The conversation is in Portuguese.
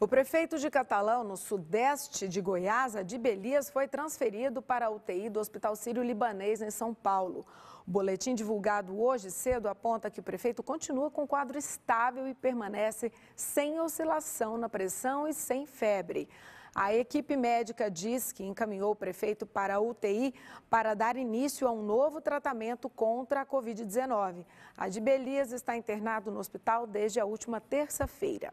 O prefeito de Catalão, no sudeste de Goiás, Adibelias, foi transferido para a UTI do Hospital Sírio-Libanês, em São Paulo. O boletim divulgado hoje cedo aponta que o prefeito continua com quadro estável e permanece sem oscilação na pressão e sem febre. A equipe médica diz que encaminhou o prefeito para a UTI para dar início a um novo tratamento contra a Covid-19. Adibelias está internado no hospital desde a última terça-feira.